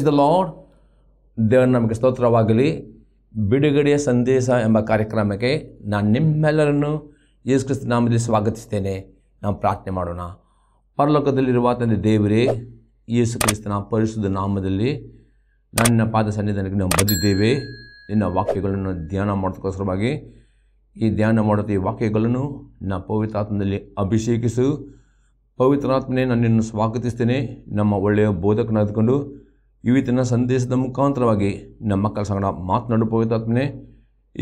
praise the lord ದೇವರ ನಮಗೆ ಸ್ತೋತ್ರವಾಗಲಿ ಬಿಡುಗಡೆಯ ಸಂದೇಶ ಎಂಬ ಕಾರ್ಯಕ್ರಮಕ್ಕೆ ನಾನು ನಿಮ್ಮೆಲ್ಲರನ್ನು ಯೇಸು ಕ್ರಿಸ್ತ ನಾಮದಲ್ಲಿ ಸ್ವಾಗತಿಸ್ತೇನೆ ನಾವು ಪ್ರಾರ್ಥನೆ ಮಾಡೋಣ ಪರಲೋಕದಲ್ಲಿರುವ ತಂದೆ ದೇವರೇ ಯೇಸು ಕ್ರಿಸ್ತನ ಪರಿಶುದ್ಧ ನಾಮದಲ್ಲಿ ನನ್ನ ಪಾದ ಸನ್ನಿಧಾನಕ್ಕೆ ನಾವು ಬಂದಿದ್ದೇವೆ ನಿನ್ನ ವಾಕ್ಯಗಳನ್ನು ಧ್ಯಾನ ಮಾಡೋದಕ್ಕೋಸ್ಕರವಾಗಿ ಈ ಧ್ಯಾನ ಮಾಡುತ್ತ ಈ ವಾಕ್ಯಗಳನ್ನು ನಾ ಪವಿತ್ರಾತ್ಮದಲ್ಲಿ ಅಭಿಷೇಕಿಸು ಪವಿತ್ರಾತ್ಮನೇ ನಾನು ಸ್ವಾಗತಿಸ್ತೇನೆ ನಮ್ಮ ಒಳ್ಳೆಯ ಬೋಧಕನಾದ್ಕೊಂಡು ಇವತ್ತಿನ ಸಂದೇಶದ ಮುಖಾಂತರವಾಗಿ ನಮ್ಮ ಮಕ್ಕಳ ಸಂಗಡ ಮಾತನಾಡುವ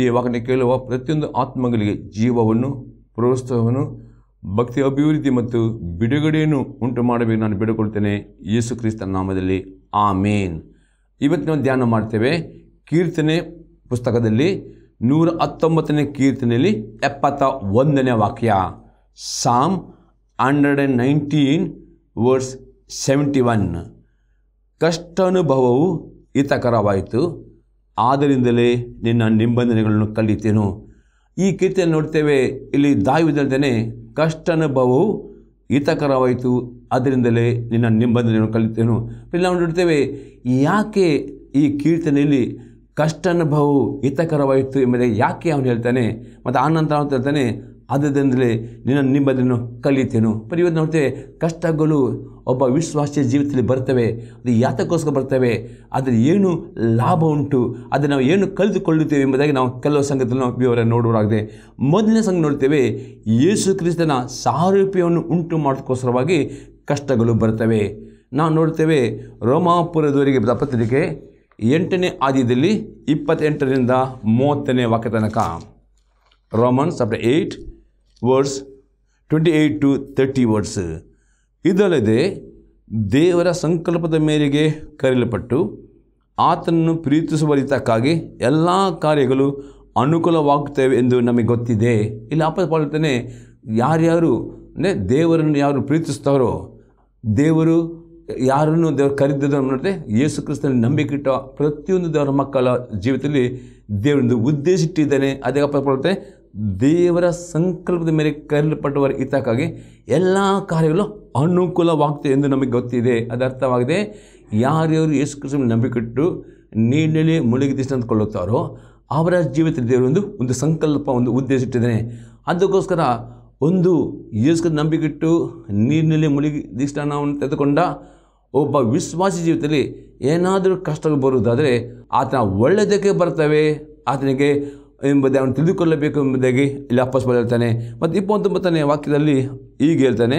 ಈ ವಾಕ್ಯ ಕೇಳುವ ಪ್ರತಿಯೊಂದು ಆತ್ಮಗಳಿಗೆ ಜೀವವನ್ನು ಪ್ರೋತ್ಸಾಹವನ್ನು ಭಕ್ತಿ ಅಭಿವೃದ್ಧಿ ಮತ್ತು ಬಿಡುಗಡೆಯನ್ನು ಉಂಟು ಮಾಡಬೇಕು ನಾನು ಬೇಡಿಕೊಳ್ತೇನೆ ಯೇಸು ಕ್ರಿಸ್ತನ ನಾಮದಲ್ಲಿ ಆ ಮೇನ್ ಇವತ್ತು ನಾವು ಧ್ಯಾನ ಮಾಡ್ತೇವೆ ಕೀರ್ತನೆ ಪುಸ್ತಕದಲ್ಲಿ ನೂರ ಹತ್ತೊಂಬತ್ತನೇ ಕೀರ್ತನೆಯಲ್ಲಿ ಎಪ್ಪತ್ತ ಒಂದನೇ ವಾಕ್ಯ psalm hundred and nineteen verse seventy one ಕಷ್ಟಾನುಭವವು ಹಿತಕರವಾಯಿತು ಆದ್ದರಿಂದಲೇ ನಿನ್ನ ನಿಬಂಧನೆಗಳನ್ನು ಕಲಿತೇನು ಈ ಕೀರ್ತಿಯನ್ನು ನೋಡ್ತೇವೆ ಇಲ್ಲಿ ಕಷ್ಟ ಕಷ್ಟಾನುಭವವು ಹಿತಕರವಾಯಿತು ಅದರಿಂದಲೇ ನಿನ್ನ ನಿಬಂಧನೆಯನ್ನು ಕಲಿತೇನು ಇಲ್ಲಿ ನಾವು ನೋಡ್ತೇವೆ ಯಾಕೆ ಈ ಕೀರ್ತನೆಯಲ್ಲಿ ಕಷ್ಟ ಅನುಭವವು ಹಿತಕರವಾಯಿತು ಎಂಬುದೇ ಯಾಕೆ ಅವನು ಹೇಳ್ತಾನೆ ಮತ್ತು ಆನಂತರ ಅವನು ಹೇಳ್ತಾನೆ ಆದ್ದರಿಂದಲೇ ನಿನ್ನ ನಿಮ್ಮದನ್ನು ಕಲಿತೇನು ಬರೀ ಇವತ್ತು ನೋಡ್ತೇವೆ ಕಷ್ಟಗಳು ಒಬ್ಬ ವಿಶ್ವಾಸಿಯ ಜೀವಿತದಲ್ಲಿ ಬರ್ತವೆ ಅದು ಯಾತಕ್ಕೋಸ್ಕರ ಬರ್ತವೆ ಅದರ ಏನು ಲಾಭ ಉಂಟು ಅದನ್ನು ನಾವು ಏನು ಕಲಿತುಕೊಳ್ಳುತ್ತೇವೆ ಎಂಬುದಾಗಿ ನಾವು ಕೆಲವು ನಾವು ವಿವರ ನೋಡುವರಾಗಿದೆ ಮೊದಲನೇ ಸಂಘ ನೋಡ್ತೇವೆ ಯೇಸು ಕ್ರಿಸ್ತನ ಸಾರೂಪ್ಯವನ್ನು ಉಂಟು ಮಾಡೋದಕ್ಕೋಸ್ಕರವಾಗಿ ಕಷ್ಟಗಳು ಬರ್ತವೆ ನಾವು ನೋಡ್ತೇವೆ ರೋಮಾಪುರದವರಿಗೆ ಪತ್ರಿಕೆ ಎಂಟನೇ ಆದ್ಯದಲ್ಲಿ ಇಪ್ಪತ್ತೆಂಟರಿಂದ ಮೂವತ್ತನೇ ವಾಕ್ಯ ತನಕ Roman chapter eight words twenty eight to thirty words ಇದಲ್ಲದೆ ದೇವರ ಸಂಕಲ್ಪದ ಮೇರೆಗೆ ಕರೆಯಲ್ಪಟ್ಟು ಆತನನ್ನು ಪ್ರೀತಿಸುವ ರೀತಕ್ಕಾಗಿ ಎಲ್ಲ ಕಾರ್ಯಗಳು ಅನುಕೂಲವಾಗುತ್ತವೆ ಎಂದು ನಮಗೆ ಗೊತ್ತಿದೆ ಇಲ್ಲಿ ಆಪತ್ಪಾಡುತ್ತಾನೆ ಯಾರ್ಯಾರು ಅಂದರೆ ದೇವರನ್ನು ಯಾರು ಪ್ರೀತಿಸ್ತಾರೋ ದೇವರು ಯಾರನ್ನು ದೇವರು ಕರೆದಿದ್ದು ನೋಡುತ್ತೆ ಯೇಸು ನಂಬಿಕೆ ಇಟ್ಟ ಪ್ರತಿಯೊಂದು ದೇವರ ಮಕ್ಕಳ ಜೀವಿತದಲ್ಲಿ ದೇವರೊಂದು ಉದ್ದೇಶಿಟ್ಟಿದ್ದಾನೆ ಅದೇ ಅಪ್ಪ ದೇವರ ಸಂಕಲ್ಪದ ಮೇಲೆ ಕರೆಯಲ್ಪಟ್ಟವರು ಹಿತಕ್ಕಾಗಿ ಎಲ್ಲ ಕಾರ್ಯಗಳು ಅನುಕೂಲವಾಗ್ತದೆ ಎಂದು ನಮಗೆ ಗೊತ್ತಿದೆ ಅದು ಅರ್ಥವಾಗಿದೆ ಯಾರ್ಯಾರು ಯೇಸು ಕೃಷ್ಣ ನಂಬಿಕೆಟ್ಟು ನೀರಿನಲ್ಲಿ ಮುಳುಗಿದಿಷ್ಟು ಅಂದ್ಕೊಳ್ಳುತ್ತಾರೋ ಅವರ ಜೀವಿತ ದೇವರೊಂದು ಒಂದು ಸಂಕಲ್ಪ ಒಂದು ಉದ್ದೇಶ ಇಟ್ಟಿದ್ದಾನೆ ಅದಕ್ಕೋಸ್ಕರ ಒಂದು ಯೇಸು ನಂಬಿಕೆಟ್ಟು ನೀರಿನಲ್ಲಿ ಮುಳುಗಿ ದಿಷ್ಠಾನವನ್ನು ತೆಗೆದುಕೊಂಡ ಒಬ್ಬ ವಿಶ್ವಾಸಿ ಜೀವಿತದಲ್ಲಿ ಏನಾದರೂ ಕಷ್ಟಗಳು ಬರುವುದಾದರೆ ಆತನ ಒಳ್ಳೆಯದಕ್ಕೆ ಬರ್ತವೆ ಆತನಿಗೆ ಎಂಬುದೇ ಅವನು ತಿಳಿದುಕೊಳ್ಳಬೇಕು ಎಂಬುದಾಗಿ ಇಲ್ಲಿ ಬಲ ಹೇಳ್ತಾನೆ ಮತ್ತು ಇಪ್ಪತ್ತೊಂಬತ್ತನೇ ವಾಕ್ಯದಲ್ಲಿ ಈಗ ಹೇಳ್ತಾನೆ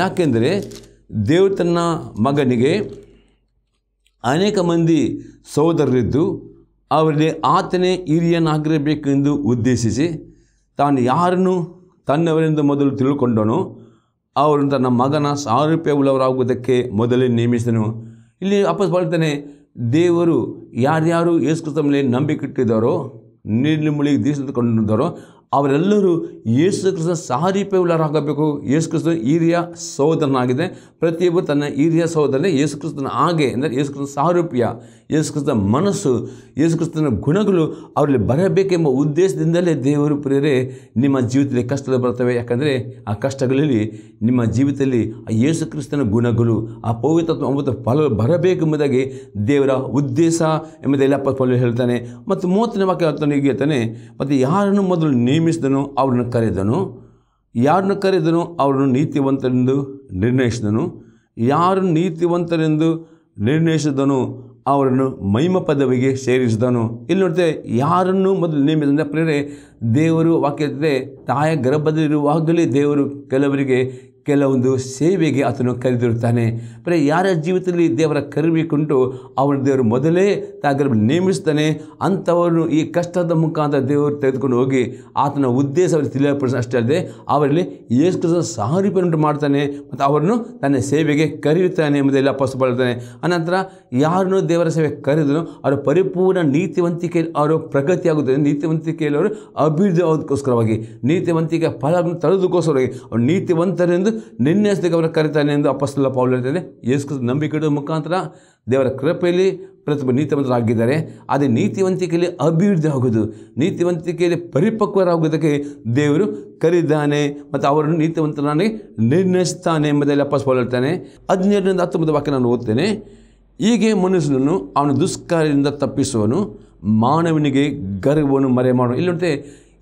ಯಾಕೆಂದರೆ ದೇವ್ರು ತನ್ನ ಮಗನಿಗೆ ಅನೇಕ ಮಂದಿ ಸಹೋದರರಿದ್ದು ಅವರಿಗೆ ಆತನೇ ಹಿರಿಯನಾಗಿರಬೇಕೆಂದು ಉದ್ದೇಶಿಸಿ ತಾನು ಯಾರನ್ನು ತನ್ನವರೆಂದು ಮೊದಲು ತಿಳ್ಕೊಂಡನು ಅವರು ತನ್ನ ಮಗನ ಉಳ್ಳವರಾಗುವುದಕ್ಕೆ ಮೊದಲೇ ನೇಮಿಸಿದನು ಇಲ್ಲಿ ಅಪ್ಪಸ್ ಬಾಳ್ತಾನೆ ದೇವರು ಯಾರ್ಯಾರು ಏಸ್ಕೃತ ಮೇಲೆ ನಂಬಿಕೆ ಇಟ್ಟಿದ್ದಾರೋ ನೀರಿನ ಮುಳಿಗೆ ದೀಸಿದುಕೊಂಡಿದ್ದಾರೋ ಅವರೆಲ್ಲರೂ ಯೇಸು ಕೃಷ್ಣ ಸಹರೀಪೆಯುಳ್ಳರಾಗಬೇಕು ಯೇಸು ಕೃಷ್ಣ ಹಿರಿಯ ಸಹೋದರನಾಗಿದೆ ಪ್ರತಿಯೊಬ್ಬರು ತನ್ನ ಹಿರಿಯ ಸಹೋದರನೇ ಯೇಸು ಕೃಷ್ಣನ ಹಾಗೆ ಅಂದರೆ ಯೇಸು ಕೃಷ್ಣ ಯೇಸುಕ್ರಿಸ್ತನ ಮನಸ್ಸು ಯೇಸುಕ್ರಿಸ್ತನ ಗುಣಗಳು ಅವರಲ್ಲಿ ಬರಬೇಕೆಂಬ ಉದ್ದೇಶದಿಂದಲೇ ದೇವರು ಪ್ರಿಯರೇ ನಿಮ್ಮ ಜೀವಿತದಲ್ಲಿ ಕಷ್ಟಗಳು ಬರ್ತವೆ ಯಾಕಂದರೆ ಆ ಕಷ್ಟಗಳಲ್ಲಿ ನಿಮ್ಮ ಜೀವಿತದಲ್ಲಿ ಆ ಯೇಸುಕ್ರಿಸ್ತನ ಗುಣಗಳು ಆ ಪವಿತ್ರತ್ವ ಅಮೃತ ಫಲ ಬರಬೇಕೆಂಬುದಾಗಿ ದೇವರ ಉದ್ದೇಶ ಎಂಬುದೆಲ್ಲ ಫಲ ಹೇಳ್ತಾನೆ ಮತ್ತು ಮೂವತ್ತನೇ ವಾಕ್ಯ ಹೇಳ್ತಾನೆ ಹೀಗೆ ಹೇಳ್ತಾನೆ ಮತ್ತು ಯಾರನ್ನು ಮೊದಲು ನೇಮಿಸಿದನು ಅವರನ್ನು ಕರೆದನು ಯಾರನ್ನು ಕರೆದನು ಅವರನ್ನು ನೀತಿವಂತರೆಂದು ನಿರ್ಣಯಿಸಿದನು ಯಾರು ನೀತಿವಂತರೆಂದು ನಿರ್ಣಯಿಸಿದನು ಅವರನ್ನು ಮಹಿಮ ಪದವಿಗೆ ಸೇರಿಸಿದನು ಇಲ್ಲಿ ನೋಡಿದ್ರೆ ಯಾರನ್ನು ಮೊದಲು ನೇಮಿಸಿದ ಪ್ರೇರೆ ದೇವರು ವಾಕ್ಯತೆ ತಾಯ ಗರ್ಭದಲ್ಲಿರುವಾಗಲೇ ದೇವರು ಕೆಲವರಿಗೆ ಕೆಲವೊಂದು ಸೇವೆಗೆ ಆತನು ಕರೆದಿರುತ್ತಾನೆ ಬರೀ ಯಾರ ಜೀವಿತದಲ್ಲಿ ದೇವರ ಕುಂಟು ಅವನ ದೇವರು ಮೊದಲೇ ತಾಗರ ನೇಮಿಸ್ತಾನೆ ಅಂಥವನು ಈ ಕಷ್ಟದ ಮುಖಾಂತರ ದೇವರು ತೆಗೆದುಕೊಂಡು ಹೋಗಿ ಆತನ ಉದ್ದೇಶ ಅವರಿಗೆ ತಿಳಿಯಪಡಿಸ ಅಷ್ಟೇ ಅಲ್ಲದೆ ಅವರಲ್ಲಿ ಸಹ ಸಹಾರೂಪನುಂಟು ಮಾಡ್ತಾನೆ ಮತ್ತು ಅವರನ್ನು ತನ್ನ ಸೇವೆಗೆ ಕರೆಯುತ್ತಾನೆ ಎಂಬುದೆಲ್ಲ ಪಸುಪಡ್ತಾನೆ ಅನಂತರ ಯಾರನ್ನು ದೇವರ ಸೇವೆ ಕರೆದನು ಅವರ ಪರಿಪೂರ್ಣ ನೀತಿವಂತಿಕೆಯಲ್ಲಿ ಅವರು ಪ್ರಗತಿಯಾಗುತ್ತದೆ ನೀತಿವಂತಿಕೆಯಲ್ಲಿ ಅವರು ಅಭಿವೃದ್ಧಿ ನೀತಿವಂತಿಕೆ ಫಲವನ್ನು ತರೋದಕ್ಕೋಸ್ಕರವಾಗಿ ಅವರು ನೀತಿವಂತರೆಂದು ನಿನ್ನ ಹೆಸರಿಗೆ ಕರೀತಾನೆ ಎಂದು ಅಪ್ಪಸ್ತಲ ಪೌಲ್ ಹೇಳ್ತಾನೆ ಯೇಸು ನಂಬಿಕೆ ಮುಖಾಂತರ ದೇವರ ಕೃಪೆಯಲ್ಲಿ ಪ್ರತಿಭ ನೀತಿವಂತರಾಗಿದ್ದಾರೆ ಅದೇ ನೀತಿವಂತಿಕೆಯಲ್ಲಿ ಅಭಿವೃದ್ಧಿ ಆಗೋದು ನೀತಿವಂತಿಕೆಯಲ್ಲಿ ಪರಿಪಕ್ವರಾಗುವುದಕ್ಕೆ ದೇವರು ಕರೀತಾನೆ ಮತ್ತು ಅವರನ್ನು ನೀತಿವಂತನಾಗಿ ನಿರ್ಣಯಿಸ್ತಾನೆ ಅಪಸ್ ಪೌಲ್ ಹೇಳ್ತಾನೆ ಹದಿನೇಳರಿಂದ ಹತ್ತೊಂಬತ್ತು ವಾಕ್ಯ ನಾನು ಓದ್ತೇನೆ ಹೀಗೆ ಮನುಷ್ಯನನ್ನು ಅವನು ದುಷ್ಕಾರದಿಂದ ತಪ್ಪಿಸುವನು ಮಾನವನಿಗೆ ಗರ್ವವನ್ನು ಮರೆ ಮಾಡುವ ಇಲ್ಲಂತೆ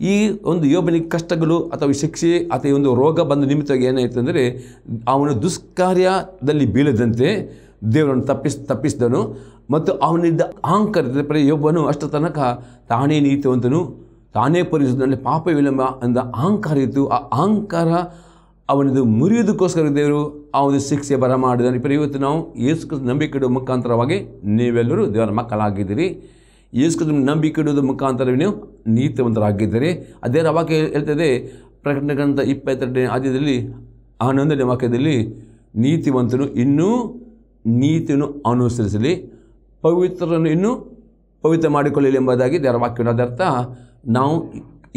ಈ ಒಂದು ಯೋಬನಿಗೆ ಕಷ್ಟಗಳು ಅಥವಾ ಶಿಕ್ಷೆ ಅಥವಾ ಒಂದು ರೋಗ ಬಂದ ನಿಮಿತ್ತ ಏನಾಯಿತು ಅಂದರೆ ಅವನು ದುಷ್ಕಾರ್ಯದಲ್ಲಿ ಬೀಳದಂತೆ ದೇವರನ್ನು ತಪ್ಪಿಸ್ ತಪ್ಪಿಸಿದನು ಮತ್ತು ಅವನಿದ್ದ ಅಹಂಕಾರ ಪರಿ ಯೋಬನು ಅಷ್ಟು ತನಕ ತಾನೇ ನೀತಿವಂತನು ತಾನೇ ಪರಿಸುವುದರಲ್ಲಿ ಪಾಪ ವಿಳಂಬ ಅಂದ ಅಹಂಕಾರ ಇತ್ತು ಆ ಅಹಂಕಾರ ಅವನದು ಮುರಿಯೋದಕ್ಕೋಸ್ಕರ ದೇವರು ಆ ಒಂದು ಶಿಕ್ಷೆ ಬರ ಇವತ್ತು ನಾವು ಯೇಸು ನಂಬಿಕೆ ಇಡುವ ಮುಖಾಂತರವಾಗಿ ನೀವೆಲ್ಲರೂ ದೇವರ ಮಕ್ಕಳಾಗಿದ್ದೀರಿ ಯೇಸು ನಂಬಿಕೆ ಇಡುವುದರ ಮುಖಾಂತರ ನೀವು ನೀತಿವಂತರಾಗಿದ್ದೀರಿ ಅದೇ ವಾಕ್ಯ ಹೇಳ್ತದೆ ಪ್ರಕಟಣೆ ಗ್ರಂಥ ಇಪ್ಪತ್ತೆರಡನೇ ಆದ್ಯದಲ್ಲಿ ಹನ್ನೊಂದನೇ ವಾಕ್ಯದಲ್ಲಿ ನೀತಿವಂತನು ಇನ್ನೂ ನೀತಿಯನ್ನು ಅನುಸರಿಸಲಿ ಪವಿತ್ರನು ಇನ್ನೂ ಪವಿತ್ರ ಮಾಡಿಕೊಳ್ಳಲಿ ಎಂಬುದಾಗಿ ದೇವರ ವಾಕ್ಯವನ್ನು ಅದರ್ಥ ನಾವು